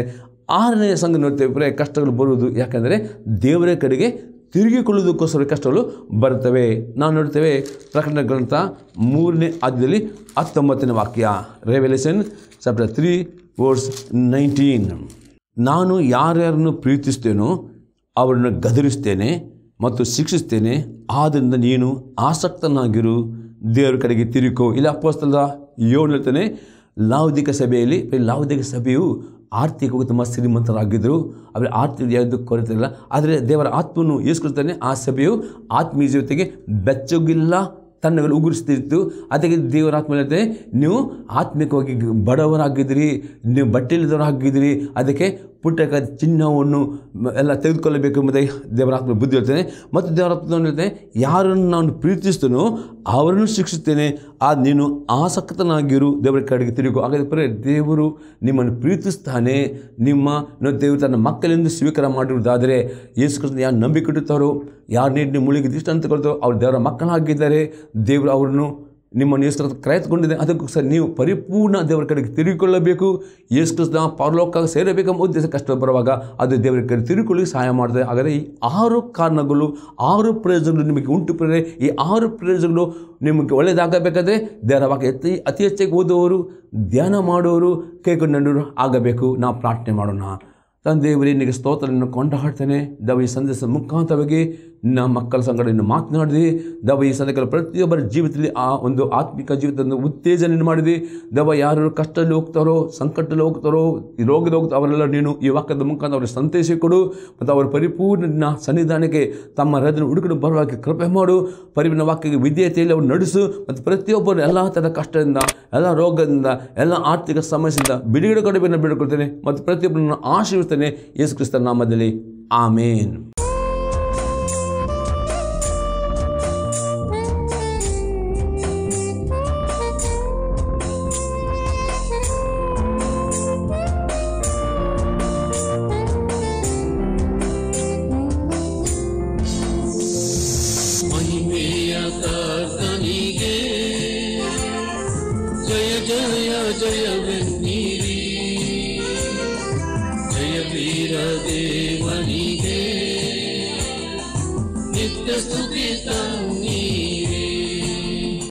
ಆರನೇ ಸಂಘ ನೋಡ್ತೇವೆ ಕಷ್ಟಗಳು ಬರುವುದು ಯಾಕೆಂದರೆ ದೇವರ ಕಡೆಗೆ ತಿರುಗಿಕೊಳ್ಳುವುದಕ್ಕೋಸ್ಕರ ಕಷ್ಟಗಳು ಬರುತ್ತವೆ ನಾವು ನೋಡ್ತೇವೆ ಪ್ರಕಟಣ ಗ್ರಂಥ ಮೂರನೇ ಆದ್ಯದಲ್ಲಿ ಹತ್ತೊಂಬತ್ತನೇ ವಾಕ್ಯ Revelation chapter three verse nineteen ನಾನು ಯಾರ್ಯಾರನ್ನು ಪ್ರೀತಿಸ್ತೇನೋ ಅವರನ್ನು ಗದರಿಸ್ತೇನೆ ಮತ್ತು ಶಿಕ್ಷಿಸ್ತೇನೆ ಆದ್ದರಿಂದ ನೀನು ಆಸಕ್ತನಾಗಿರು ದೇವರ ಕಡೆಗೆ ತಿರುಕೋ ಇಲ್ಲ ಅಪ್ಪಸ್ತಲ್ಲ ಏಳು ಹೇಳ್ತಾನೆ ಲಾವುದಿಕ ಸಭೆಯಲ್ಲಿ ಲಾವುದಿಕ ಸಭೆಯು ಆರ್ಥಿಕವಾಗಿ ತುಂಬ ಶ್ರೀಮಂತರಾಗಿದ್ದರು ಅವರ ಆರ್ಥಿಕ ಯಾವುದು ಕೊರತೆ ಇಲ್ಲ ಆದರೆ ದೇವರ ಆತ್ಮವನ್ನು ಈಸ್ಕೊಳ್ತಾನೆ ಆ ಸಭೆಯು ಆತ್ಮೀಯ ಜೊತೆಗೆ ಬೆಚ್ಚಗಿಲ್ಲ ತನ್ನ ಉಗುರಿಸ್ತಿತ್ತು ಅದಕ್ಕೆ ದೇವರ ಹೇಳ್ತಾರೆ ನೀವು ಆತ್ಮಿಕವಾಗಿ ಬಡವರಾಗಿದ್ದೀರಿ ನೀವು ಬಟ್ಟೆ ಇಲ್ಲದವರಾಗಿದ್ದೀರಿ ಅದಕ್ಕೆ ಪುಟ್ಟಕ ಚಿಹ್ನವನ್ನು ಎಲ್ಲ ತೆಗೆದುಕೊಳ್ಳಬೇಕು ದೇವರ ಆತ್ಮ ಬುದ್ಧಿ ಹೇಳ್ತೇನೆ ಮತ್ತು ದೇವರಾತ್ಮ ಹೇಳ್ತೇನೆ ಯಾರನ್ನು ನಾನು ಪ್ರೀತಿಸ್ತೇನೋ ಅವರನ್ನು ಶಿಕ್ಷಿಸ್ತೇನೆ ಆ ನೀನು ಆಸಕ್ತನಾಗಿರು ದೇವರ ಕಡೆಗೆ ತಿರುಗು ಹಾಗಾದರೆ ದೇವರು ನಿಮ್ಮನ್ನು ಪ್ರೀತಿಸ್ತಾನೆ ನಿಮ್ಮ ದೇವರು ತನ್ನ ಮಕ್ಕಳೆಂದು ಸ್ವೀಕಾರ ಮಾಡಿರುವುದಾದರೆ ಯೇಸು ಕೃಷ್ಣ ಯಾರು ನಂಬಿಕೆ ಇಡುತ್ತಾರೋ ಯಾರು ನೀಡಿನ ಮುಳುಗಿ ಅಂತ ಕೊಡ್ತಾರೋ ಅವರು ದೇವರ ಮಕ್ಕಳಾಗಿದ್ದಾರೆ ದೇವರು ಅವರನ್ನು ನಿಮ್ಮನ್ನು ಯೇಸ್ತ್ರ ಕ್ರಾಯತ್ಕೊಂಡಿದೆ ಅದಕ್ಕೂ ಸಹ ನೀವು ಪರಿಪೂರ್ಣ ದೇವರ ಕಡೆಗೆ ತಿರುಗಿಕೊಳ್ಳಬೇಕು ಯೇಸ್ಕ್ರಿಸ್ತನ ಪರಲೋಕ ಸೇರಬೇಕೆಂಬ ಉದ್ದೇಶ ಕಷ್ಟ ಬರುವಾಗ ಅದು ದೇವರ ಕಡೆ ತಿರುಗಿಕೊಳ್ಳಿ ಸಹಾಯ ಮಾಡ್ತದೆ ಆದರೆ ಈ ಆರು ಕಾರಣಗಳು ಆರು ಪ್ರಯೋಜನಗಳು ನಿಮಗೆ ಉಂಟು ಈ ಆರು ಪ್ರಯೋಜನಗಳು ನಿಮಗೆ ಒಳ್ಳೆಯದಾಗಬೇಕಾದ್ರೆ ದೇವರವಾಗಿ ಅತಿ ಅತಿ ಹೆಚ್ಚಾಗಿ ಓದುವವರು ಧ್ಯಾನ ಮಾಡುವವರು ಕೈಗೊಂಡು ಆಗಬೇಕು ನಾವು ಪ್ರಾರ್ಥನೆ ಮಾಡೋಣ ತಂದೆಯವರೇ ನಿಮಗೆ ಸ್ತೋತ್ರವನ್ನು ಕೊಂಡಾಡ್ತೇನೆ ದವಿ ಸಂದೇಶ ಸಂದೇಶದ ಮುಖಾಂತರವಾಗಿ ನಿನ್ನ ಮಕ್ಕಳ ಸಂಗಡ ನೀನು ಮಾತನಾಡಿದೆ ದವ ಈ ಸಂದರ್ಭ ಪ್ರತಿಯೊಬ್ಬರ ಜೀವಿತದಲ್ಲಿ ಆ ಒಂದು ಆತ್ಮಿಕ ಜೀವಿತದ ಉತ್ತೇಜನ ಮಾಡಿದೆ ದವ ಯಾರು ಕಷ್ಟದಲ್ಲಿ ಹೋಗ್ತಾರೋ ಸಂಕಟದಲ್ಲಿ ಹೋಗ್ತಾರೋ ರೋಗದ ಹೋಗ್ತಾರೋ ಅವರೆಲ್ಲ ನೀನು ಈ ವಾಕ್ಯದ ಮುಖಾಂತರ ಅವರಿಗೆ ಸಂತೈಸಿ ಕೊಡು ಮತ್ತು ಅವರ ಪರಿಪೂರ್ಣ ನಿನ್ನ ಸನ್ನಿಧಾನಕ್ಕೆ ತಮ್ಮ ಹೃದಯ ಹುಡುಕಿಡು ಬರುವಾಗಿ ಕೃಪೆ ಮಾಡು ಪರಿವಿನ ವಾಕ್ಯಕ್ಕೆ ವಿದ್ಯತೆಯಲ್ಲಿ ಅವರು ನಡೆಸು ಮತ್ತು ಪ್ರತಿಯೊಬ್ಬರು ಎಲ್ಲ ಥರದ ಕಷ್ಟದಿಂದ ಎಲ್ಲ ರೋಗದಿಂದ ಎಲ್ಲ ಆರ್ಥಿಕ ಸಮಸ್ಯೆಯಿಂದ ಬಿಡುಗಡೆ ಕೊಡಬೇಕು ಬಿಡುಕೊಳ್ತೇನೆ ಮತ್ತು ಪ್ರತಿಯೊಬ್ಬರನ್ನು ಆಶೀರ್ವಿಸ್ತೇನೆ ಯೇಸು ಕ್ರಿಸ್ತನ ನಾಮದಲ್ಲಿ ಆಮೇನ್